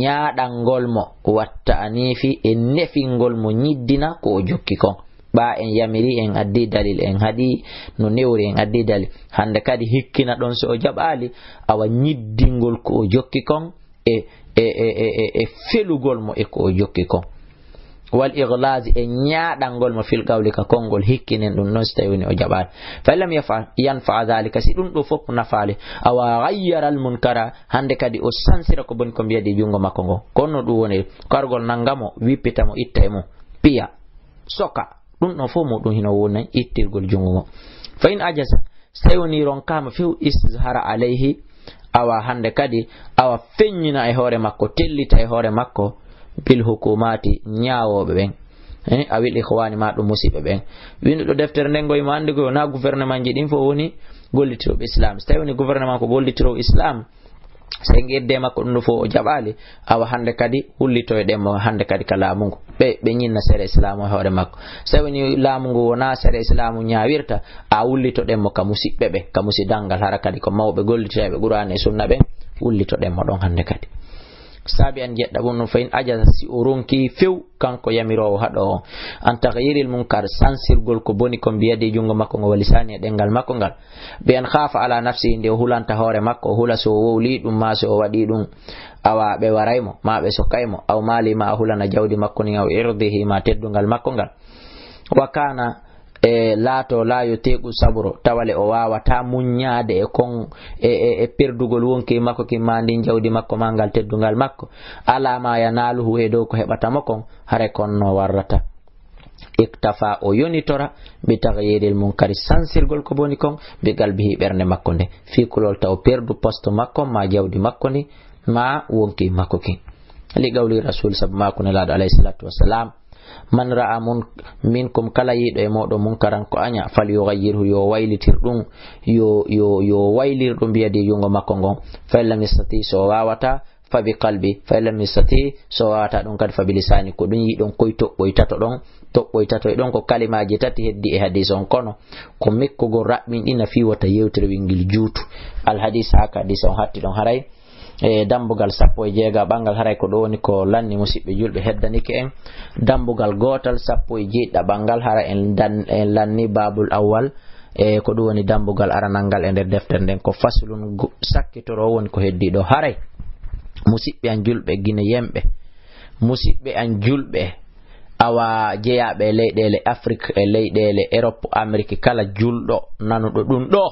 A: ñaaɗangolmo wa ta'anifi e nefingol mo ñiddina ko o jokki kon ɓa en yamiri en addi dalil en haɗi no newri en addi dalil hande kadi hikkina ɗon so o jaɓali awa ñiddingol ko o jokki kon e, e e e e felugol mo e ko o jokki kon wal ihlasi e ñaaɗalngol mo fil gawli ka konngol hikkinen ɗum noon so tawi woni o jaɓaani fallam yanfa dalika si ɗum ɗo fof nafaale awa gayyara al munkara hannde kadi o sansira ko boni ko mbiyaɗi junngo makko ngo konno ɗum woni kargol nanngamo wippita mo itta e mum piya soka ɗum ɗon fof muɗum hino wonan ittirgol junngo ngo fa in ajasa so tawi woni ronkama few istihara alayhi awa hannde kadi awa feññina e hoore makko tellita e hoore makko bil hukumati ñaawooɓe ɓen a wil ihwani ma ɗum musiɓe ɓen winduɗo deftere nde goye ma andigoyo na gouvernement ji ɗin fof woni gollitirooɓe islam so tawi woni gouvernement ko gollitirowo islam so en irde makko ɗum ɗo fof o jaɓaali awa hannde kadi hullito e ɗenmo hannde kadi ka laamu ngu ɓe ɓe ñinna sere islamu e hoore makko so tawi woni laamu ngu wonaa sere islamu ñaawirta a wullito ɗenmo ka musiɓɓe ɓe ka musidangal hara kadi ko mawɓe gollitiraaɓe ɓuraani e sunna ɓen wullito ɗenmo ɗon hannde kadi sabi an jeɗɗa ɓum ɗum fayin ajaza si o ronki few kanko yamirowo haɗo o an tahyiril munkar sansirgol ko boni ko mbiyade jungo makko ngo walisani e ɗengal makko ngal be an haafa ala nafsi nde o hulanta hoore makko o hula so o oh, wowli ɗum ma so o waɗi ɗum awa ɓe waraymo ma ɓe sokaymo aw mali ma a hulana jawdi makko ni aw irdihi ma teddungal makko ngal wa kana e laato laayo teeɓu saburo tawale o waawata muññaade e kon e, e, e perdugol wonki makko ki ma ndi jawdi makko ma ngal teddungal makko alaamaya naaluhu he dow ko heɓatamo kon hare konno warrata iktafa o yonitora mbi tahyiril mum kadi sansirgol ko boni kon mbigal bihi ɓernde makko nde fiikulol taw perdu poste makko ma jawdi makko ndi ma wonki makko kin li gawli rasul sabu makunelaaɗo alayhi salatu wassalam man ra'a mun minkum kala yiɗo e moɗo munkaran ko aña fal yugayirhu yo waylitir ɗum yo yo waylir ɗum mbiyadi junngo makko ngon fa illam istati so wawata fabi kalbi fa illam istati so wawata ɗum kadi fabilisani ko ɗum yiɗon koye toɓɓoytato ɗon toɓɓoytato e ɗon ko kalimaji tati heddi e hadis on kono ko mikkugo raɓɓin ɗina fiwata yewtere wingil juutu alhadis ha ka hadis on hatti ɗon haray e dambugal sappo e jeega ɓangal haray ko ɗo woni ko lanni musidɓe julɓe heddanike en dambugal gotal sappo e jeeɗiɗa ɓangal hara en lanni babul awwal e ko ɗum woni dambugal aranal ngal e nder deftere nden ko faslun sakkitoro woni ko heddiɗo haray musidɓe an julɓe guine yemɓe musidɓe an julɓe awa jeeyaɓe e leyɗele afrique e leyɗele europe amérique kala julɗo nanuɗo ɗum ɗo